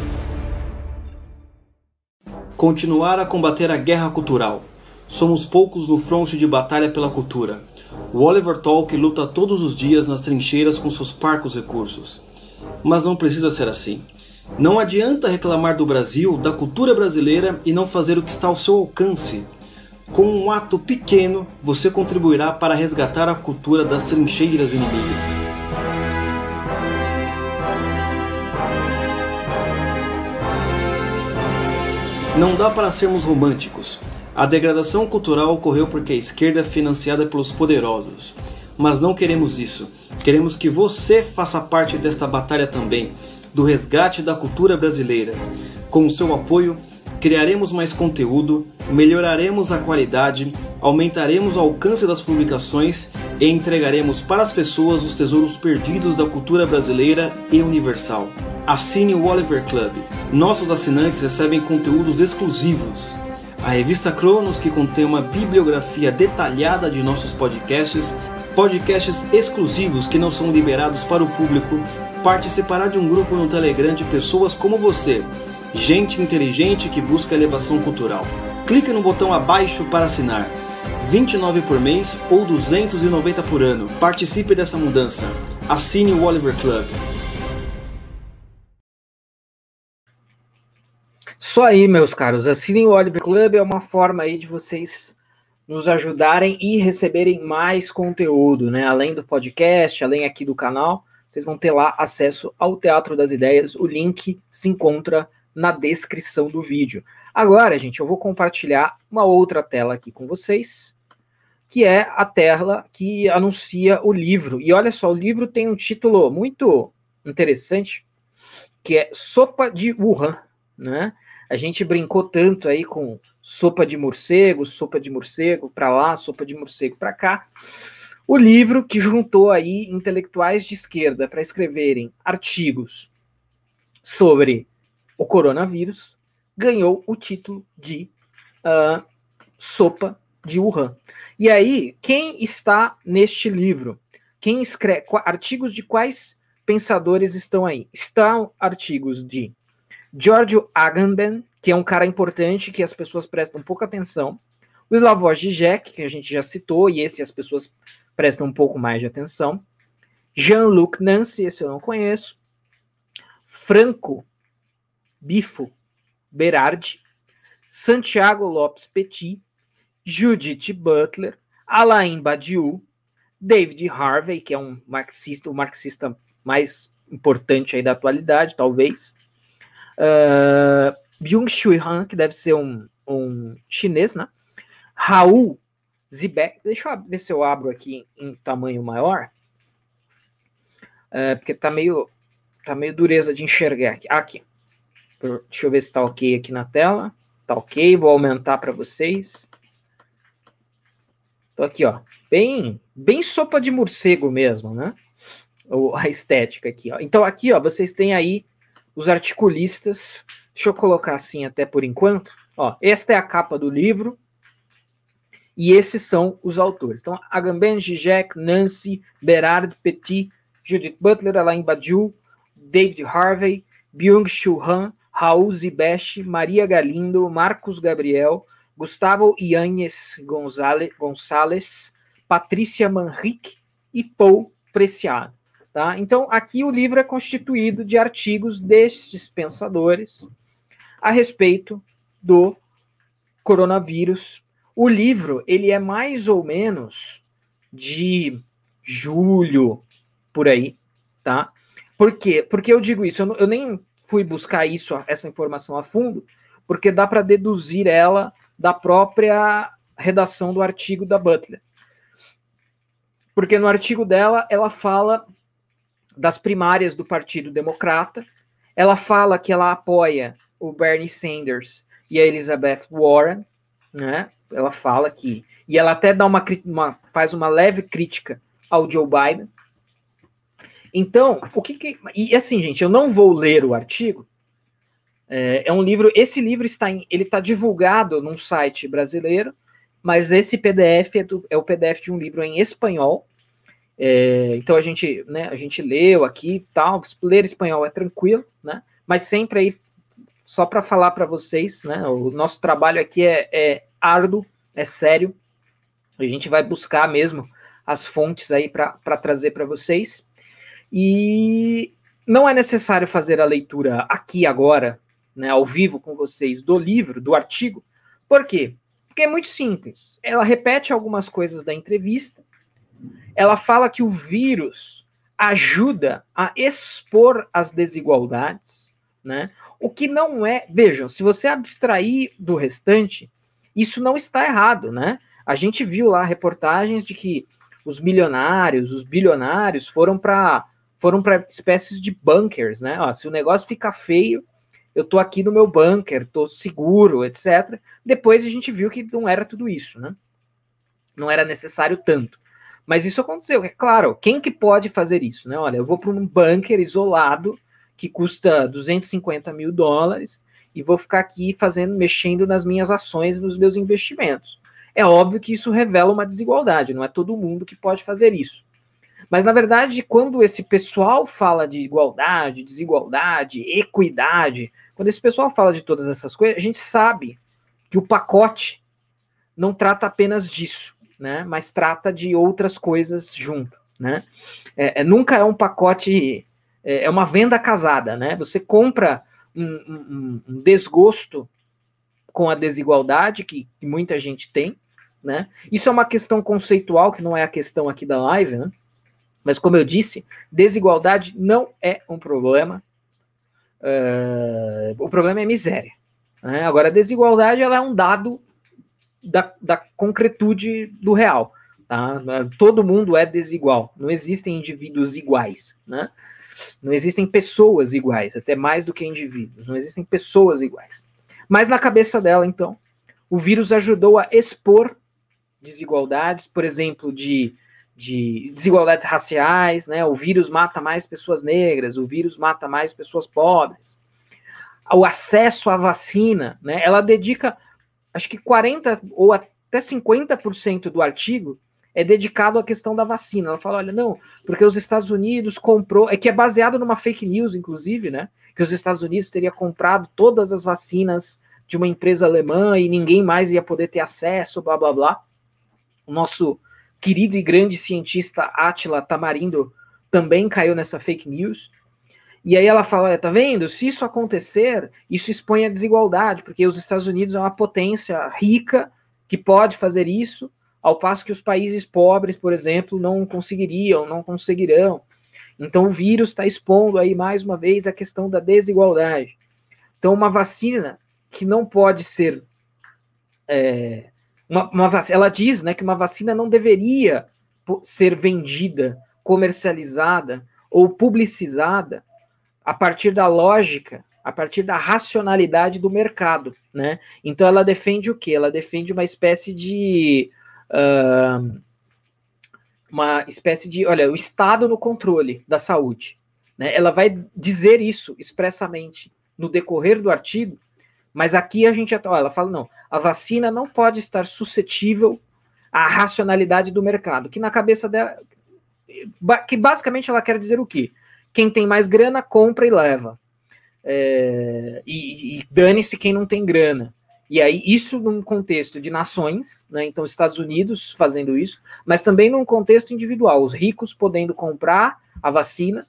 Continuar a combater a guerra cultural. Somos poucos no fronte de batalha pela cultura. O Oliver Tolkien luta todos os dias nas trincheiras com seus parcos recursos. Mas não precisa ser assim. Não adianta reclamar do Brasil, da cultura brasileira e não fazer o que está ao seu alcance. Com um ato pequeno, você contribuirá para resgatar a cultura das trincheiras inimigas. Não dá para sermos românticos. A degradação cultural ocorreu porque a esquerda é financiada pelos poderosos. Mas não queremos isso. Queremos que você faça parte desta batalha também, do resgate da cultura brasileira. Com o seu apoio, criaremos mais conteúdo, melhoraremos a qualidade, aumentaremos o alcance das publicações e entregaremos para as pessoas os tesouros perdidos da cultura brasileira e universal. Assine o Oliver Club. Nossos assinantes recebem conteúdos exclusivos. A revista Cronos, que contém uma bibliografia detalhada de nossos podcasts, podcasts exclusivos que não são liberados para o público, participará de um grupo no Telegram de pessoas como você gente inteligente que busca elevação cultural. Clique no botão abaixo para assinar. 29 por mês ou 290 por ano. Participe dessa mudança. Assine o Oliver Club. Isso aí, meus caros. assine o Oliver Club é uma forma aí de vocês nos ajudarem e receberem mais conteúdo, né? Além do podcast, além aqui do canal, vocês vão ter lá acesso ao Teatro das Ideias. O link se encontra na descrição do vídeo. Agora, gente, eu vou compartilhar uma outra tela aqui com vocês, que é a tela que anuncia o livro. E olha só, o livro tem um título muito interessante, que é Sopa de Wuhan, né? A gente brincou tanto aí com sopa de morcego, sopa de morcego para lá, sopa de morcego para cá. O livro que juntou aí intelectuais de esquerda para escreverem artigos sobre o coronavírus, ganhou o título de uh, sopa de Wuhan. E aí, quem está neste livro? Quem escreve artigos de quais pensadores estão aí? Estão artigos de Giorgio Agamben, que é um cara importante que as pessoas prestam pouca atenção, o Slavoj Žižek, que a gente já citou, e esse as pessoas prestam um pouco mais de atenção, Jean-Luc Nancy, esse eu não conheço, Franco Bifo Berardi, Santiago Lopes Petit, Judith Butler, Alain Badiou, David Harvey, que é um marxista, o marxista mais importante aí da atualidade, talvez. Uh, ah, Byung-Chui Han, que deve ser um, um chinês, né? Raul Zibek, deixa eu ver se eu abro aqui em tamanho maior, uh, porque tá meio, tá meio dureza de enxergar aqui. aqui. Hum, deixa eu ver se está ok aqui na tela. Está ok, vou aumentar para vocês. tô aqui, ó, bem, bem sopa de morcego mesmo, né? Ou a estética aqui, ó. Então aqui, ó, vocês têm aí os articulistas. Deixa eu colocar assim até por enquanto. Ó, esta é a capa do livro. E esses são os autores. Então, Agamben, Zizek, Nancy, Berard, Petit, Judith Butler, Alain Badiou, David Harvey, Byung-Chul Han, Raul Zibesch, Maria Galindo, Marcos Gabriel, Gustavo Ianes Gonçalves, Patrícia Manrique e Paul Preciado. Tá? Então, aqui o livro é constituído de artigos destes pensadores a respeito do coronavírus. O livro ele é mais ou menos de julho por aí, tá? Por quê? Porque eu digo isso, eu, eu nem fui buscar isso, essa informação a fundo, porque dá para deduzir ela da própria redação do artigo da Butler. Porque no artigo dela, ela fala das primárias do Partido Democrata, ela fala que ela apoia o Bernie Sanders e a Elizabeth Warren, né? Ela fala que e ela até dá uma, uma faz uma leve crítica ao Joe Biden, então, o que, que E assim, gente, eu não vou ler o artigo. É, é um livro. Esse livro está em, ele está divulgado num site brasileiro, mas esse PDF é, do, é o PDF de um livro em espanhol. É, então a gente, né, a gente leu aqui e tal. Ler espanhol é tranquilo, né? Mas sempre aí, só para falar para vocês, né? O nosso trabalho aqui é, é árduo, é sério. A gente vai buscar mesmo as fontes aí para trazer para vocês. E não é necessário fazer a leitura aqui agora, né, ao vivo com vocês, do livro, do artigo. Por quê? Porque é muito simples. Ela repete algumas coisas da entrevista. Ela fala que o vírus ajuda a expor as desigualdades, né? O que não é, vejam, se você abstrair do restante, isso não está errado, né? A gente viu lá reportagens de que os milionários, os bilionários foram para foram para espécies de bunkers, né? Ó, se o negócio ficar feio, eu tô aqui no meu bunker, tô seguro, etc. Depois a gente viu que não era tudo isso, né? Não era necessário tanto. Mas isso aconteceu, é claro. Quem que pode fazer isso, né? Olha, eu vou para um bunker isolado que custa 250 mil dólares e vou ficar aqui fazendo, mexendo nas minhas ações, nos meus investimentos. É óbvio que isso revela uma desigualdade. Não é todo mundo que pode fazer isso. Mas, na verdade, quando esse pessoal fala de igualdade, desigualdade, equidade, quando esse pessoal fala de todas essas coisas, a gente sabe que o pacote não trata apenas disso, né? Mas trata de outras coisas junto, né? É, é nunca é um pacote, é, é, uma venda casada, né? Você compra um, um, um desgosto com a desigualdade que, que muita gente tem, né? Isso é uma questão conceitual que não é a questão aqui da live, né? Mas, como eu disse, desigualdade não é um problema. Uh, o problema é miséria. Né? Agora, a desigualdade ela é um dado da, da concretude do real. Tá? Todo mundo é desigual. Não existem indivíduos iguais. Né? Não existem pessoas iguais, até mais do que indivíduos. Não existem pessoas iguais. Mas na cabeça dela, então, o vírus ajudou a expor desigualdades, por exemplo, de de desigualdades raciais, né? O vírus mata mais pessoas negras, o vírus mata mais pessoas pobres. O acesso à vacina, né? Ela dedica, acho que 40 ou até 50% do artigo é dedicado à questão da vacina. Ela fala, olha, não, porque os Estados Unidos comprou, é que é baseado numa fake news, inclusive, né? Que os Estados Unidos teria comprado todas as vacinas de uma empresa alemã e ninguém mais ia poder ter acesso, blá blá blá. O nosso querido e grande cientista Átila Tamarindo também caiu nessa fake news. E aí ela fala, tá vendo? Se isso acontecer, isso expõe a desigualdade, porque os Estados Unidos é uma potência rica que pode fazer isso, ao passo que os países pobres, por exemplo, não conseguiriam, não conseguirão. Então o vírus está expondo aí mais uma vez a questão da desigualdade. Então uma vacina que não pode ser é, uma, uma ela diz né, que uma vacina não deveria ser vendida, comercializada ou publicizada a partir da lógica, a partir da racionalidade do mercado. Né? Então ela defende o que? Ela defende uma espécie de. Uh, uma espécie de. Olha, o Estado no controle da saúde. Né? Ela vai dizer isso expressamente no decorrer do artigo, mas aqui a gente, ó, ela fala, não, a vacina não pode estar suscetível à racionalidade do mercado, que na cabeça dela, que basicamente ela quer dizer o quê? Quem tem mais grana, compra e leva. É, e, e dane-se quem não tem grana. E aí, isso num contexto de nações, né? Então, Estados Unidos fazendo isso, mas também num contexto individual, os ricos podendo comprar a vacina,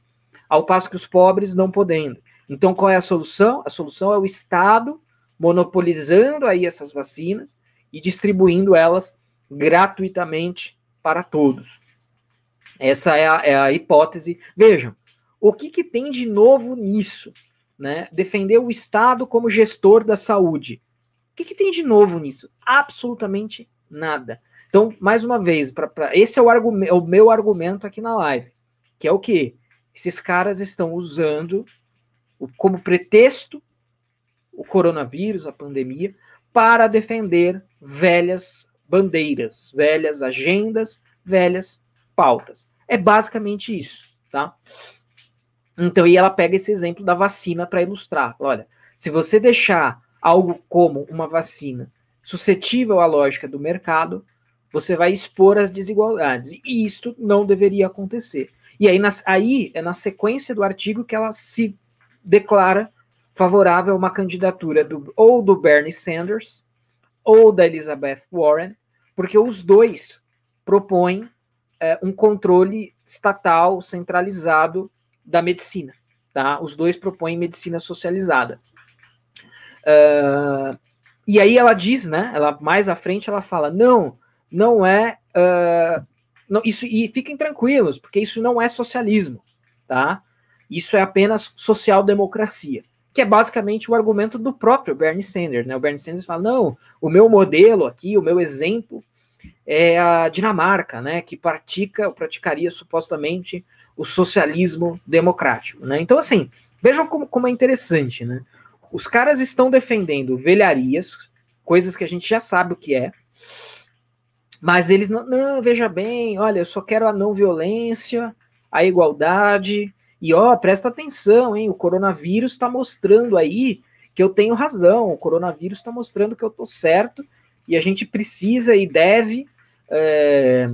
ao passo que os pobres não podendo. Então, qual é a solução? A solução é o Estado monopolizando aí essas vacinas e distribuindo elas gratuitamente para todos. Essa é a, é a hipótese. Vejam, o que, que tem de novo nisso? Né? Defender o Estado como gestor da saúde. O que, que tem de novo nisso? Absolutamente nada. Então, mais uma vez, pra, pra esse é o, argumento, é o meu argumento aqui na live, que é o que esses caras estão usando como pretexto o coronavírus, a pandemia, para defender velhas bandeiras, velhas agendas, velhas pautas. É basicamente isso, tá? Então, e ela pega esse exemplo da vacina para ilustrar. Olha, se você deixar algo como uma vacina suscetível à lógica do mercado, você vai expor as desigualdades. E isto não deveria acontecer. E aí, nas, aí é na sequência do artigo que ela se declara favorável a uma candidatura do, ou do Bernie Sanders ou da Elizabeth Warren, porque os dois propõem é, um controle estatal centralizado da medicina. Tá? Os dois propõem medicina socializada. Uh, e aí ela diz, né? Ela mais à frente ela fala, não, não é uh, não, isso e fiquem tranquilos, porque isso não é socialismo, tá? Isso é apenas social democracia que é basicamente o argumento do próprio Bernie Sanders. Né? O Bernie Sanders fala: não, o meu modelo aqui, o meu exemplo é a Dinamarca, né, que pratica, praticaria supostamente o socialismo democrático. Né? Então, assim, vejam como, como é interessante. Né? Os caras estão defendendo velharias, coisas que a gente já sabe o que é, mas eles não, não veja bem, olha, eu só quero a não violência, a igualdade, e ó, presta atenção, hein? O coronavírus está mostrando aí que eu tenho razão, o coronavírus está mostrando que eu estou certo e a gente precisa e deve é,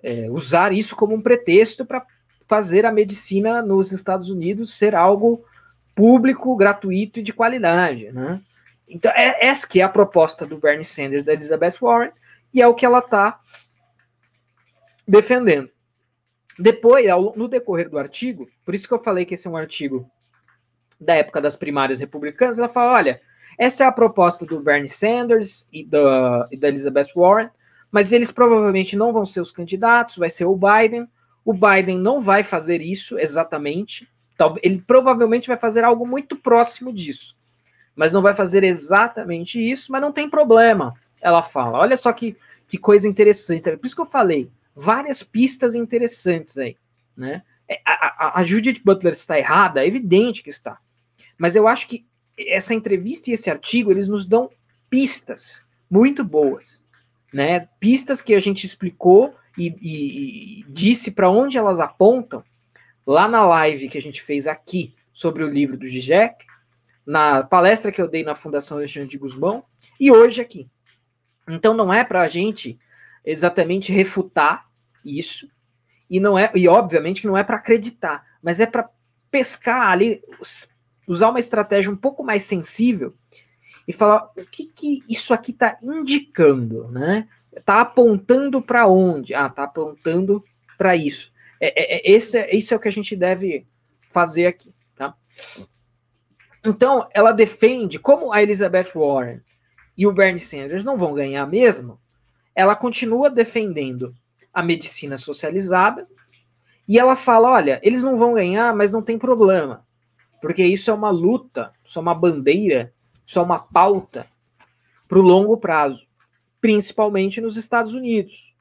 é, usar isso como um pretexto para fazer a medicina nos Estados Unidos ser algo público, gratuito e de qualidade, né? Então, é, essa que é a proposta do Bernie Sanders da Elizabeth Warren e é o que ela está defendendo. Depois, ao, no decorrer do artigo, por isso que eu falei que esse é um artigo da época das primárias republicanas, ela fala: olha, essa é a proposta do Bernie Sanders e da, e da Elizabeth Warren, mas eles provavelmente não vão ser os candidatos, vai ser o Biden. O Biden não vai fazer isso exatamente. Ele provavelmente vai fazer algo muito próximo disso, mas não vai fazer exatamente isso. Mas não tem problema, ela fala. Olha só que, que coisa interessante. Por isso que eu falei: várias pistas interessantes aí, né? É, a, a, a Judith Butler está errada? É evidente que está. Mas eu acho que essa entrevista e esse artigo, eles nos dão pistas muito boas, né? Pistas que a gente explicou e, e, e disse para onde elas apontam lá na live que a gente fez aqui sobre o livro do Zizek, na palestra que eu dei na Fundação Alexandre de Guzmão e hoje aqui. Então não é para a gente exatamente refutar isso. E não é, e obviamente que não é para acreditar, mas é para pescar ali, usar uma estratégia um pouco mais sensível e falar o que, que isso aqui está indicando, né? Está apontando para onde? Ah, está apontando para isso. É, é, é esse, é, é o que a gente deve fazer aqui, tá? Então, ela defende, como a Elizabeth Warren e o Bernie Sanders não vão ganhar mesmo, ela continua defendendo a medicina socializada e ela fala: olha, eles não vão ganhar, mas não tem problema, porque isso é uma luta, isso é uma bandeira, isso é uma pauta para o longo prazo, principalmente nos Estados Unidos.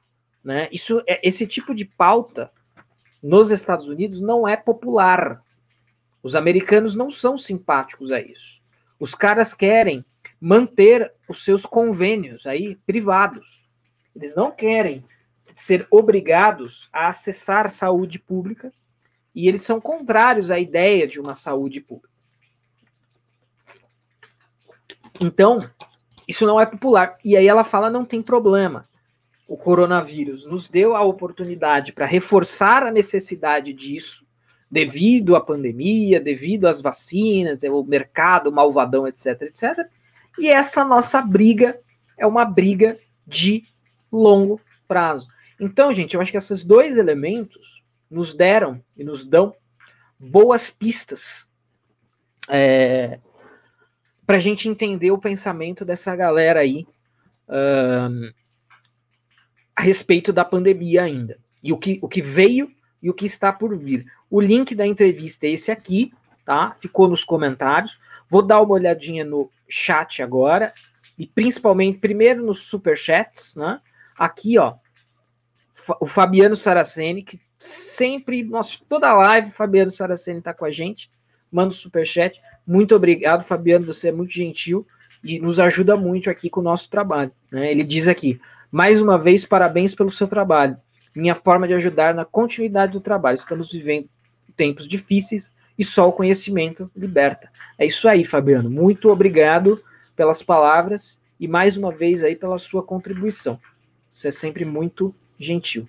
Né? Isso, é, esse tipo de pauta nos Estados Unidos não é popular. Os americanos não são simpáticos a isso. Os caras querem manter os seus convênios aí privados eles não querem ser obrigados a acessar saúde pública e eles são contrários à ideia de uma saúde pública. Então, isso não é popular. E aí ela fala: não tem problema. O coronavírus nos deu a oportunidade para reforçar a necessidade disso, devido à pandemia, devido às vacinas, é o mercado malvadão, etc, etc. E essa nossa briga é uma briga de longo prazo. Então, gente, eu acho que esses dois elementos nos deram e nos dão boas pistas é, para a gente entender o pensamento dessa galera aí um, a respeito da pandemia ainda. E o que, o que veio e o que está por vir. O link da entrevista é esse aqui, tá? Ficou nos comentários. Vou dar uma olhadinha no chat agora e principalmente primeiro nos superchats, né? Aqui, ó, o Fabiano Saraceni, que sempre, nossa, toda live, Fabiano Saraceni tá com a gente, manda um superchat. Muito obrigado, Fabiano, você é muito gentil e nos ajuda muito aqui com o nosso trabalho. Né? Ele diz aqui, mais uma vez, parabéns pelo seu trabalho. Minha forma de ajudar na continuidade do trabalho. Estamos vivendo tempos difíceis e só o conhecimento liberta. É isso aí, Fabiano. Muito obrigado pelas palavras e mais uma vez aí pela sua contribuição. Você é sempre muito gentil.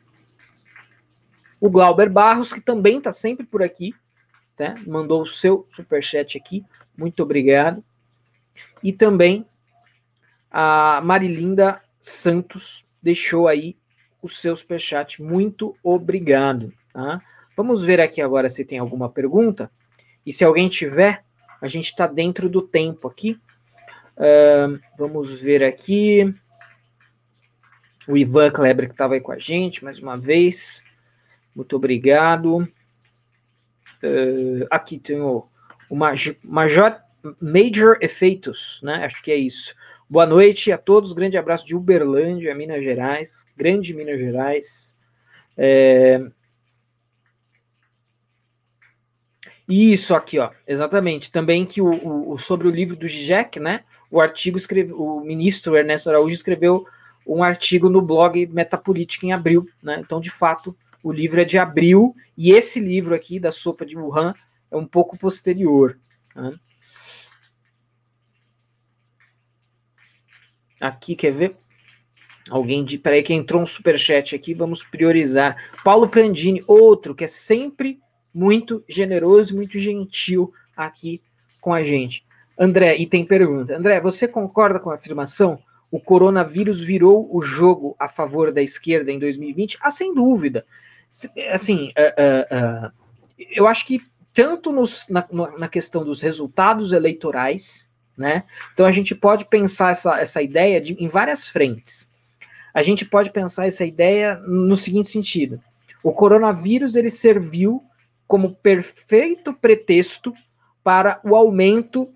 O Glauber Barros, que também está sempre por aqui, né? mandou o seu superchat aqui. Muito obrigado. E também a Marilinda Santos deixou aí o seu superchat. Muito obrigado. Tá? Vamos ver aqui agora se tem alguma pergunta. E se alguém tiver, a gente está dentro do tempo aqui. Uh, vamos ver aqui o Ivan Kleber que estava aí com a gente mais uma vez. Muito obrigado. Uh, aqui tem o, o Major, Major, Efeitos, né? Acho que é isso. Boa noite a todos, grande abraço de Uberlândia, Minas Gerais, grande Minas Gerais. É... Isso aqui, ó, exatamente. Também que o, o sobre o livro do Gijek, né? O artigo escreveu o ministro Ernesto Araújo escreveu um artigo no blog Metapolítica em abril, né? Então, de fato, o livro é de abril e esse livro aqui da sopa de Wuhan é um pouco posterior. Né? Aqui quer ver? Alguém de, peraí que entrou um superchat aqui, vamos priorizar. Paulo Prandini, outro que é sempre muito generoso, muito gentil aqui com a gente. André, e tem pergunta. André, você concorda com a afirmação o coronavírus virou o jogo a favor da esquerda em 2020? Ah, sem dúvida. Assim, uh, uh, uh, eu acho que tanto nos, na, na, questão dos resultados eleitorais, né? Então a gente pode pensar essa, essa ideia de, em várias frentes. A gente pode pensar essa ideia no seguinte sentido: o coronavírus ele serviu como perfeito pretexto para o aumento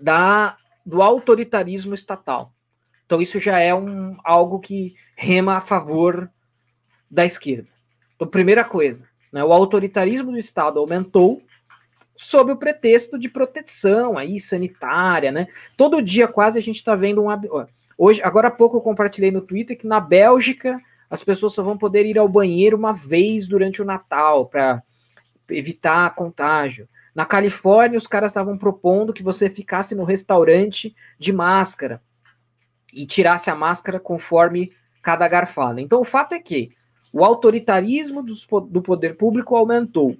da, do autoritarismo estatal. Então isso já é um, algo que rema a favor da esquerda. Então, primeira coisa, né, o autoritarismo do Estado aumentou sob o pretexto de proteção aí sanitária, né? Todo dia quase a gente está vendo um hoje, agora há pouco eu compartilhei no Twitter que na Bélgica as pessoas só vão poder ir ao banheiro uma vez durante o Natal para evitar contágio. Na Califórnia os caras estavam propondo que você ficasse no restaurante de máscara e tirasse a máscara conforme cada garfada. Então, o fato é que o autoritarismo do poder público aumentou.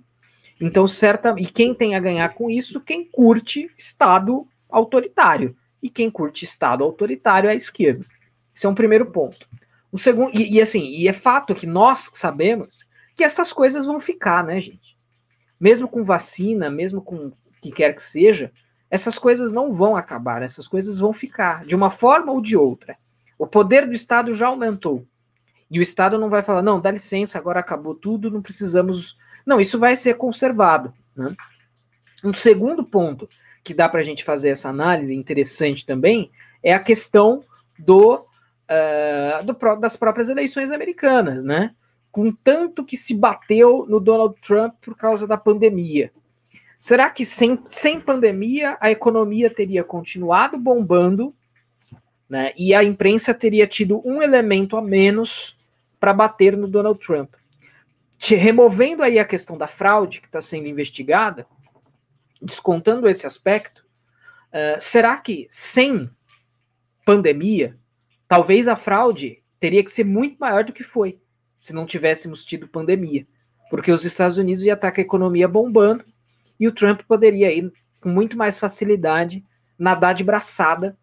Então, certa, e quem tem a ganhar com isso? Quem curte Estado autoritário. E quem curte Estado autoritário é a esquerda. Esse é um primeiro ponto. O segundo, e, e assim, e é fato que nós sabemos que essas coisas vão ficar, né, gente? Mesmo com vacina, mesmo com o que quer que seja, essas coisas não vão acabar, essas coisas vão ficar, de uma forma ou de outra. O poder do Estado já aumentou. E o Estado não vai falar, não, dá licença, agora acabou tudo, não precisamos. Não, isso vai ser conservado. Né? Um segundo ponto que dá para a gente fazer essa análise interessante também é a questão do, uh, do das próprias eleições americanas, né? Com tanto que se bateu no Donald Trump por causa da pandemia. Será que sem, sem pandemia a economia teria continuado bombando né, e a imprensa teria tido um elemento a menos para bater no Donald Trump? Te, removendo aí a questão da fraude que está sendo investigada, descontando esse aspecto, uh, será que sem pandemia, talvez a fraude teria que ser muito maior do que foi se não tivéssemos tido pandemia? Porque os Estados Unidos ia estar tá com a economia bombando e o Trump poderia ir com muito mais facilidade, nadar de braçada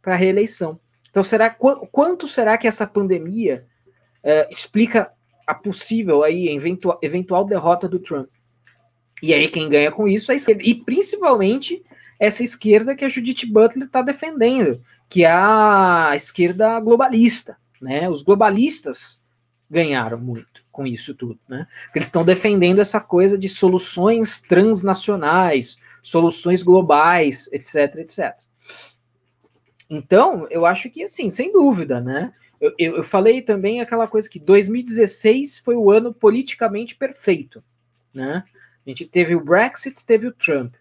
para a reeleição. Então, será qu quanto será que essa pandemia eh, explica a possível aí eventual, eventual derrota do Trump? E aí quem ganha com isso é a esquerda. E principalmente essa esquerda que a Judith Butler está defendendo, que é a esquerda globalista. Né? Os globalistas ganharam muito com isso tudo, né? Porque eles estão defendendo essa coisa de soluções transnacionais, soluções globais, etc, etc. Então, eu acho que, assim, sem dúvida, né? Eu, eu, eu falei também aquela coisa que 2016 foi o ano politicamente perfeito, né? A gente teve o Brexit, teve o Trump.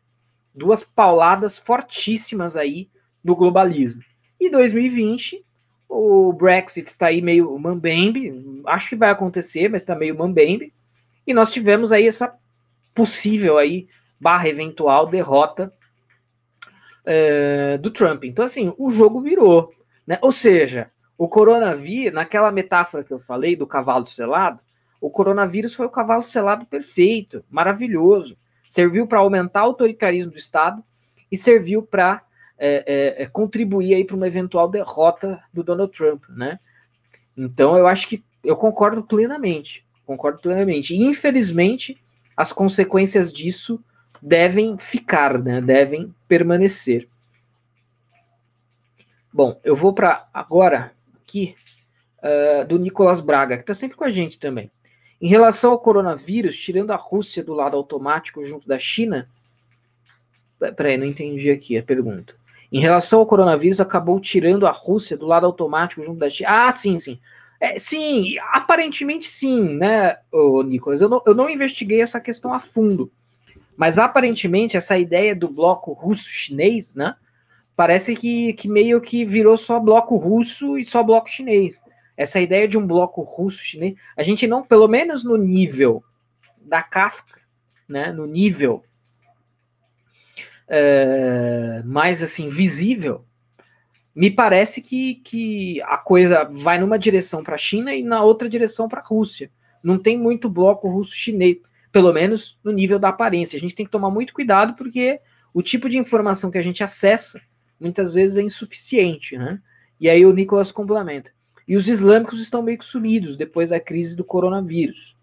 Duas pauladas fortíssimas aí no globalismo. E 2020 o Brexit está aí meio mambembe, acho que vai acontecer, mas está meio mambembe. E nós tivemos aí essa possível aí barra eventual derrota é, do Trump. Então assim, o jogo virou, né? Ou seja, o coronavírus, naquela metáfora que eu falei do cavalo selado, o coronavírus foi o cavalo selado perfeito, maravilhoso. Serviu para aumentar o autoritarismo do Estado e serviu para é, é, é, contribuir aí para uma eventual derrota do Donald Trump, né? Então eu acho que eu concordo plenamente, concordo plenamente. E infelizmente as consequências disso devem ficar, né? Devem permanecer. Bom, eu vou para agora aqui uh, do Nicolas Braga que está sempre com a gente também. Em relação ao coronavírus, tirando a Rússia do lado automático junto da China, peraí, não entendi aqui a pergunta. Em relação ao coronavírus, acabou tirando a Rússia do lado automático junto da China. Ah, sim, sim. É, sim, aparentemente sim, né, ô, Nicolas? Eu não, eu não investiguei essa questão a fundo. Mas aparentemente essa ideia do bloco russo-chinês, né? Parece que, que meio que virou só bloco russo e só bloco chinês. Essa ideia de um bloco russo-chinês, a gente não, pelo menos no nível da casca, né? No nível é, mais assim visível, me parece que, que a coisa vai numa direção para a China e na outra direção para a Rússia. Não tem muito bloco russo-chinês, pelo menos no nível da aparência. A gente tem que tomar muito cuidado porque o tipo de informação que a gente acessa muitas vezes é insuficiente, né? E aí o Nicolas complementa. E os islâmicos estão meio que sumidos depois da crise do coronavírus.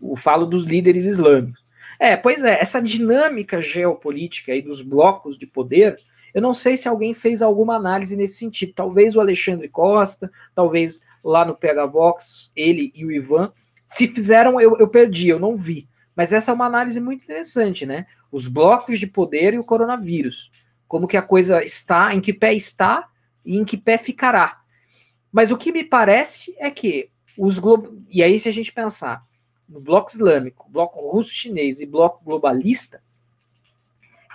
O falo dos líderes islâmicos. É, pois é, essa dinâmica geopolítica aí dos blocos de poder, eu não sei se alguém fez alguma análise nesse sentido. Talvez o Alexandre Costa, talvez lá no PH Vox, ele e o Ivan. Se fizeram, eu, eu perdi, eu não vi. Mas essa é uma análise muito interessante, né? Os blocos de poder e o coronavírus. Como que a coisa está, em que pé está e em que pé ficará. Mas o que me parece é que os globos. E aí, se a gente pensar, no bloco islâmico, bloco russo-chinês e bloco globalista,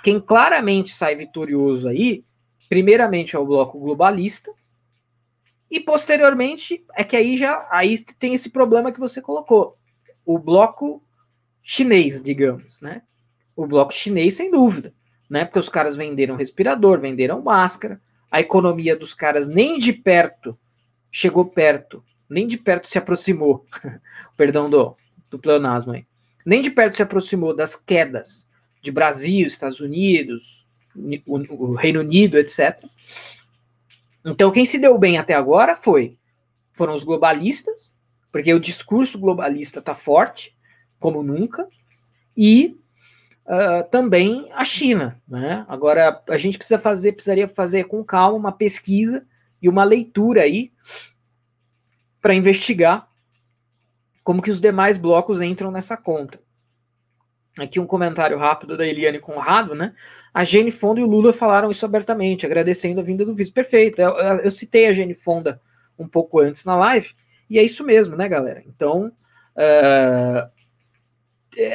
quem claramente sai vitorioso aí, primeiramente é o bloco globalista, e posteriormente é que aí já aí tem esse problema que você colocou, o bloco chinês, digamos, né? O bloco chinês, sem dúvida, né? Porque os caras venderam respirador, venderam máscara, a economia dos caras nem de perto chegou perto, nem de perto se aproximou, perdão do do pleonasmo aí. Nem de perto se aproximou das quedas de Brasil, Estados Unidos, o Reino Unido, etc. Então, quem se deu bem até agora foi foram os globalistas, porque o discurso globalista está forte, como nunca, e uh, também a China. Né? Agora, a gente precisa fazer, precisaria fazer com calma uma pesquisa e uma leitura aí para investigar como que os demais blocos entram nessa conta. Aqui um comentário rápido da Eliane Conrado, né? A Gene Fonda e o Lula falaram isso abertamente, agradecendo a vinda do vice. Perfeito. Eu, eu citei a Gene Fonda um pouco antes na live, e é isso mesmo, né, galera? Então, uh,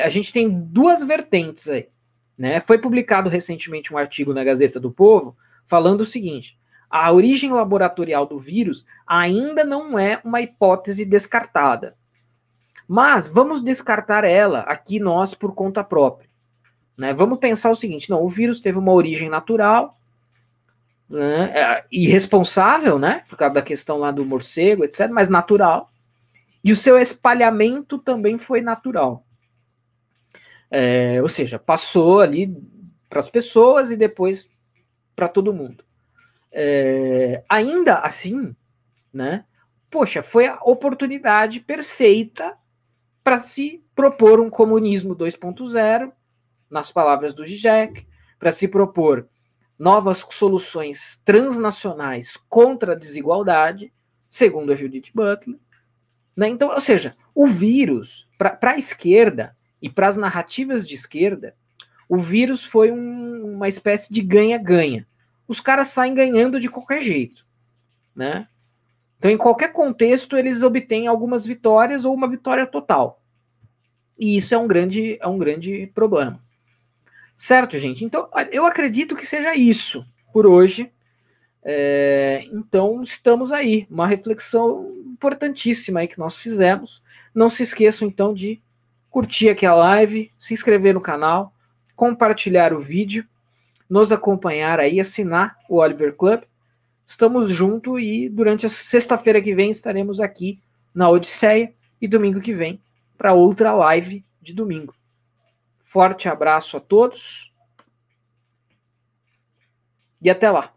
a gente tem duas vertentes aí. Né? Foi publicado recentemente um artigo na Gazeta do Povo falando o seguinte: a origem laboratorial do vírus ainda não é uma hipótese descartada. Mas vamos descartar ela aqui nós por conta própria. Né? Vamos pensar o seguinte: não, o vírus teve uma origem natural né, é, né? Por causa da questão lá do morcego, etc., mas natural. E o seu espalhamento também foi natural. É, ou seja, passou ali para as pessoas e depois para todo mundo. É, ainda assim, né? Poxa, foi a oportunidade perfeita para se propor um comunismo 2.0, nas palavras do Zizek, para se propor novas soluções transnacionais contra a desigualdade, segundo a Judith Butler. Né? Então, ou seja, o vírus, para a esquerda e para as narrativas de esquerda, o vírus foi um, uma espécie de ganha-ganha. Os caras saem ganhando de qualquer jeito. Né? Então, em qualquer contexto, eles obtêm algumas vitórias ou uma vitória total. E isso é um grande, é um grande problema. Certo, gente? Então, eu acredito que seja isso por hoje. É, então, estamos aí. Uma reflexão importantíssima aí que nós fizemos. Não se esqueçam, então, de curtir aqui a live, se inscrever no canal, compartilhar o vídeo, nos acompanhar aí, assinar o Oliver Club. Estamos junto e durante a sexta-feira que vem estaremos aqui na Odisseia e domingo que vem para outra live de domingo. Forte abraço a todos e até lá.